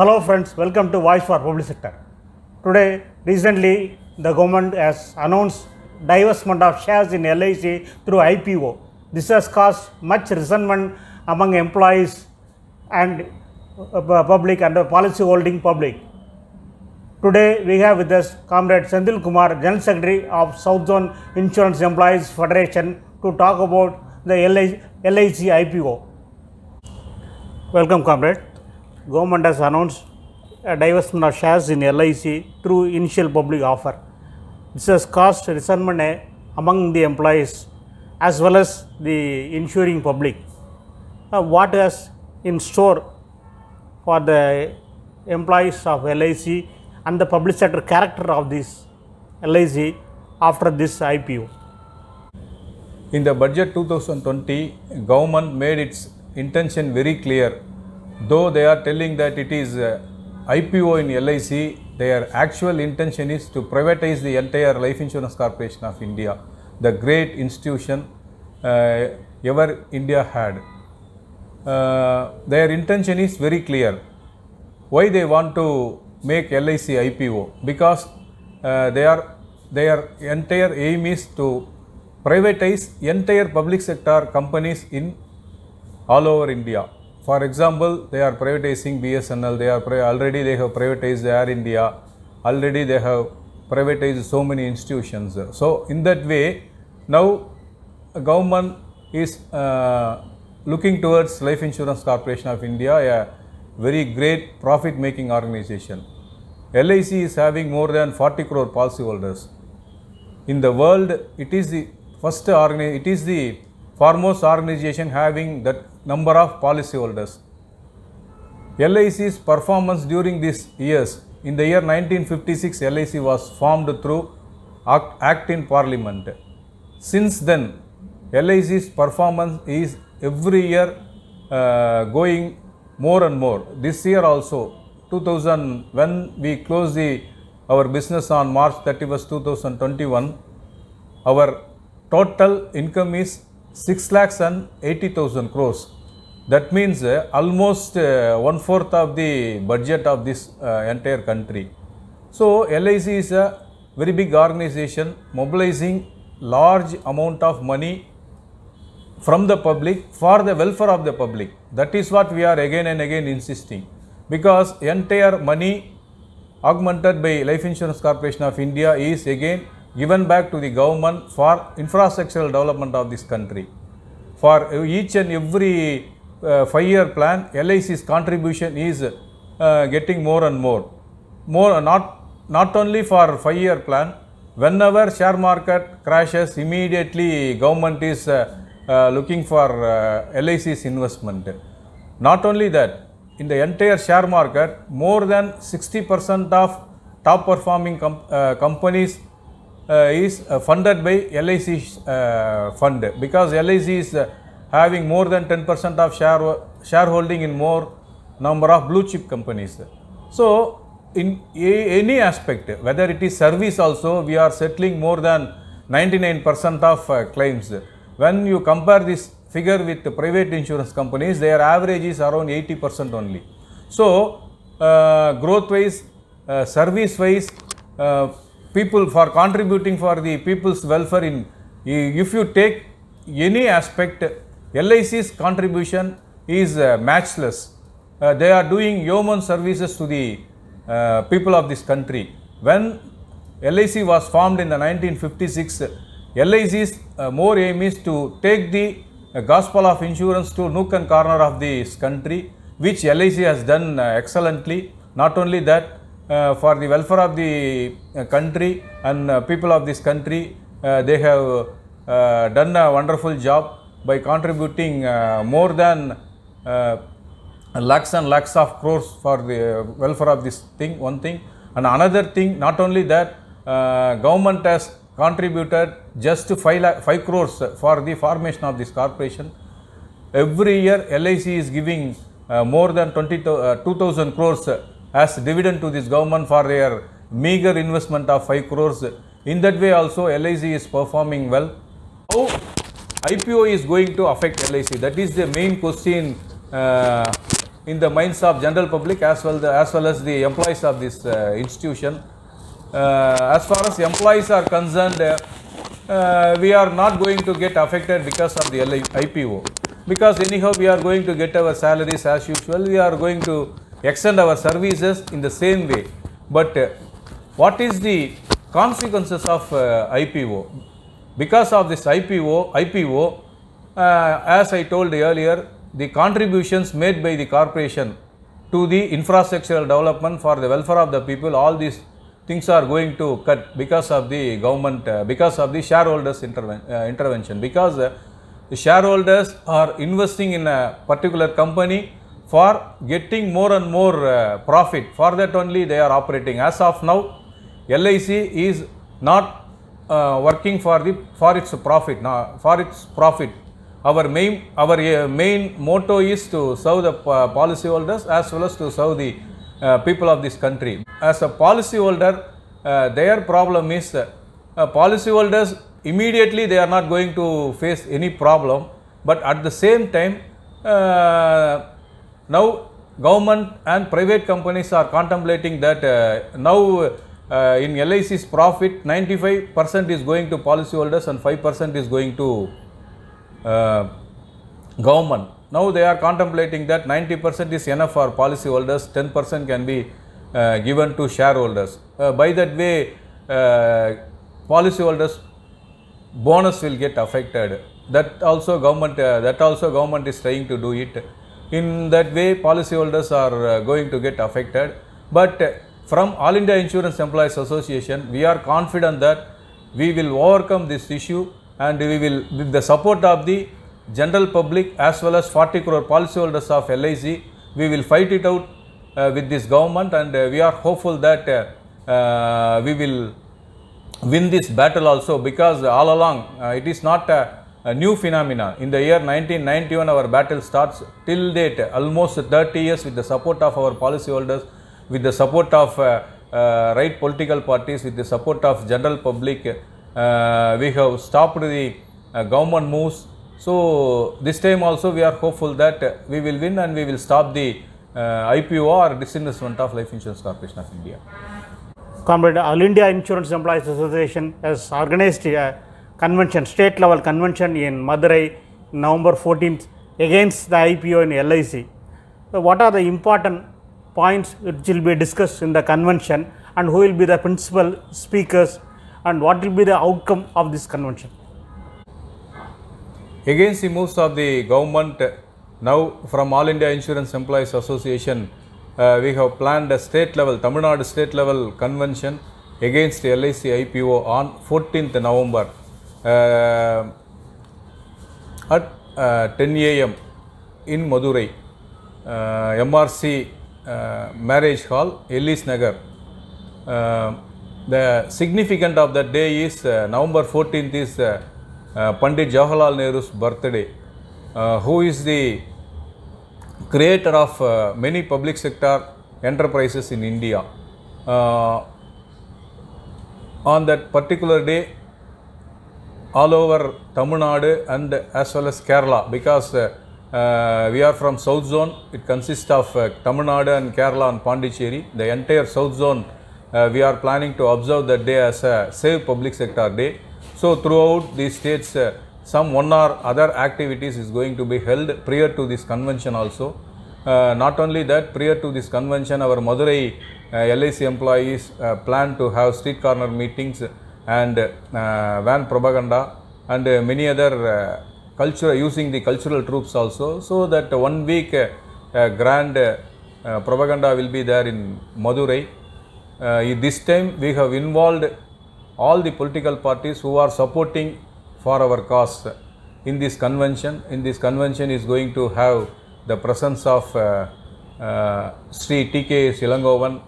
Hello friends, welcome to Voice for Public Sector. Today, recently the government has announced divestment of shares in LIC through IPO. This has caused much resentment among employees and uh, public and policy holding public. Today we have with us Comrade Sandil Kumar, General Secretary of South Zone Insurance Employees Federation to talk about the LIC IPO. Welcome comrade government has announced a divestment of shares in LIC through initial public offer. This has caused resentment among the employees as well as the insuring public. Uh, what is in store for the employees of LIC and the public sector character of this LIC after this IPO? In the budget 2020, government made its intention very clear Though they are telling that it is uh, IPO in LIC, their actual intention is to privatize the entire Life Insurance Corporation of India, the great institution uh, ever India had. Uh, their intention is very clear. Why they want to make LIC IPO? Because uh, they are, their entire aim is to privatize entire public sector companies in all over India. For example, they are privatizing BSNL, they are already they have privatized Air India, already they have privatized so many institutions. So, in that way, now government is uh, looking towards Life Insurance Corporation of India, a very great profit making organization. LIC is having more than 40 crore policyholders. In the world, it is the first organi it is the foremost organization having that number of policyholders. LIC's performance during these years, in the year 1956 LIC was formed through Act in Parliament. Since then, LIC's performance is every year uh, going more and more. This year also, 2000, when we closed the, our business on March 31st, 2021, our total income is 6 lakhs and 80,000 crores. That means uh, almost uh, one fourth of the budget of this uh, entire country. So, LIC is a very big organization mobilizing large amount of money from the public for the welfare of the public. That is what we are again and again insisting because entire money augmented by Life Insurance Corporation of India is again given back to the government for infrastructural development of this country. For each and every uh, five year plan, LIC's contribution is uh, getting more and more. More not, not only for five year plan, whenever share market crashes, immediately government is uh, uh looking for uh, LIC's investment. Not only that, in the entire share market, more than 60 percent of top performing com uh, companies uh, is uh, funded by LIC uh, fund because LIC is having more than 10 percent of share shareholding in more number of blue chip companies. So, in any aspect whether it is service also we are settling more than 99 percent of claims. When you compare this figure with private insurance companies their average is around 80 percent only. So, uh, growth wise, uh, service wise, uh, people for contributing for the people's welfare in if you take any aspect LIC's contribution is uh, matchless. Uh, they are doing yeoman services to the uh, people of this country. When LIC was formed in the 1956, LIC's uh, more aim is to take the uh, gospel of insurance to nook and corner of this country, which LIC has done uh, excellently. Not only that, uh, for the welfare of the uh, country and uh, people of this country. they have done a wonderful job by contributing more than lakhs and lakhs of crores for the welfare of this thing, one thing. And another thing, not only that, uh, government has contributed just 5, 5 crores for the formation of this corporation. Every year, LIC is giving uh, more than 20, uh, 2000 crores as dividend to this government for their meager investment of 5 crores. In that way also LIC is performing well. How IPO is going to affect LIC? That is the main question uh, in the minds of general public as well, the, as, well as the employees of this uh, institution. Uh, as far as employees are concerned, uh, we are not going to get affected because of the IPO. Because anyhow we are going to get our salaries as usual, we are going to extend our services in the same way. But uh, what is the consequences of uh, IPO? Because of this IPO, IPO uh, as I told earlier, the contributions made by the corporation to the infrastructural development for the welfare of the people, all these things are going to cut because of the government, uh, because of the shareholders interven uh, intervention, because uh, the shareholders are investing in a particular company for getting more and more uh, profit. For that only they are operating. As of now, LIC is not uh, working for the for its profit. Now, for its profit, our main our uh, main motto is to serve the uh, policyholders as well as to serve the uh, people of this country. As a policyholder, uh, their problem is policyholders immediately they are not going to face any problem, but at the same time. Now government and private companies are contemplating that uh, now uh, in LIC's profit 95 percent is going to policyholders and 5 percent is going to uh, government. Now they are contemplating that 90 percent is enough for policyholders, 10 percent can be uh, given to shareholders. Uh, by that way uh, policyholders bonus will get affected. That also government that also government is trying to do it. In that way, policyholders are uh, going to get affected. But uh, from All India Insurance Employees Association, we are confident that we will overcome this issue and we will, with the support of the general public as well as 40 crore policyholders of LIC, we will fight it out uh, with this government and uh, we are hopeful that uh, uh we will win this battle also because all along it is not a a new phenomena. In the year 1991, our battle starts till date, almost 30 years with the support of our policyholders, with the support of uh, uh, right political parties, with the support of general public. Uh, we have stopped the uh, government moves. So, this time also we are hopeful that we will win and we will stop the uh, IPO or disinvestment of Life Insurance Corporation of India. Comrade All India Insurance Employees Association has organized a convention, state level convention in Madurai, November 14th against the IPO in LIC. So, what are the important points which will be discussed in the convention and who will be the principal speakers and what will be the outcome of this convention? Against the moves of the government, now from All India Insurance Employees Association, uh, we have planned a state level, Tamil Nadu state level convention against LIC IPO on 14th November uh, at uh, 10 a.m. in Madurai, uh, MRC Marriage Hall, Ellis Nagar. the significant of that day is November 14th is Pandit Jawaharlal Nehru's birthday. who is the creator of many public sector enterprises in India. on that particular day, all over Tamil Nadu and as well as Kerala because uh, we are from South Zone. It consists of uh, Tamil Nadu and Kerala and Pondicherry. The entire South Zone uh, we are planning to observe that day as a Save Public Sector Day. So throughout these states some one or other activities is going to be held prior to this convention also. not only that prior to this convention our Madurai LIC employees plan to have street corner meetings and uh, Van propaganda and many other uh, culture using the cultural troops also so that one week uh, grand propaganda will be there in Madurai. this time we have involved all the political parties who are supporting for our cause in this convention. In this convention is going to have the presence of uh, uh, Sri T.K. Silangovan,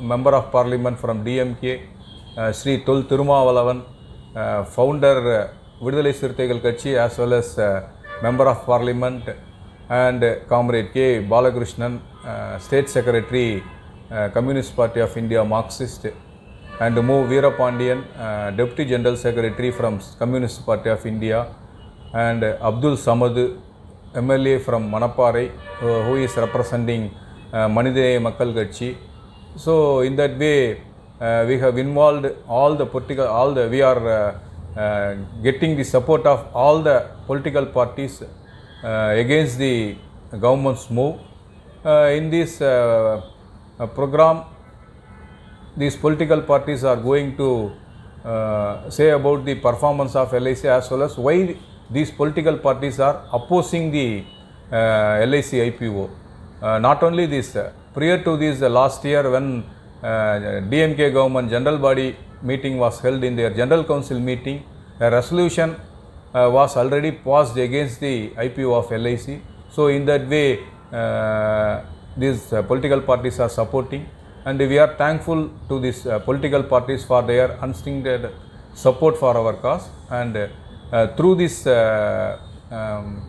Member of Parliament from DMK, Shri Thol Thirumavalavan founder Viduthalai Chiruthaigal Katchi as well as member of Parliament and comrade K Balakrishnan state secretary Communist Party of India Marxist and Mu Veerapandian deputy general secretary from Communist Party of India and Abdul Samad MLA from Manapparai who is representing Manithaneya Makkal Katchi so in that way Uh, we have involved all the political, all the, we are uh, uh, getting the support of all the political parties against the government's move. in this program, these political parties are going to uh, say about the performance of LIC as well as why these political parties are opposing the uh, LIC IPO. Uh, not only this, prior to this last year when DMK uh, government general body meeting was held in their general council meeting. A resolution uh, was already passed against the IPO of LIC. So, in that way, uh, these political parties are supporting and we are thankful to these political parties for their unstinted support for our cause and through this um,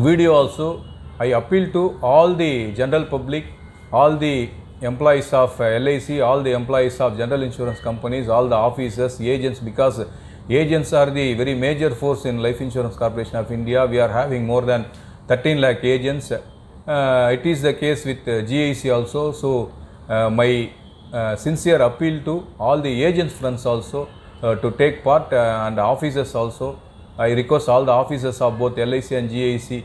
video also I appeal to all the general public, all the employees of uh, LIC, all the employees of general insurance companies, all the officers, agents because agents are the very major force in Life Insurance Corporation of India. We are having more than 13 lakh agents. Uh, it is the case with uh, GIC also. So, uh, my uh, sincere appeal to all the agents friends also uh, to take part and officers also. I request all the officers of both LIC and GIC,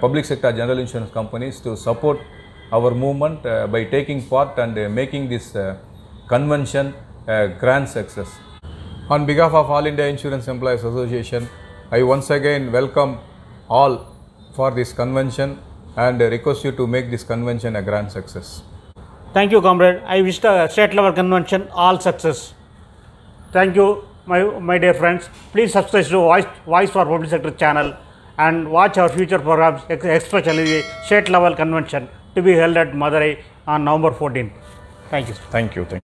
public sector general insurance companies to support our movement uh, by taking part and uh, making this uh, convention a grand success. On behalf of All India Insurance Employees Association, I once again welcome all for this convention and request you to make this convention a grand success. Thank you, comrade. I wish the state level convention all success. Thank you, my, my dear friends. Please subscribe to Voice, Voice for Public Sector channel and watch our future programs, especially the state level convention to be held at Madurai on November 14. Thank you. Thank you. Thank you.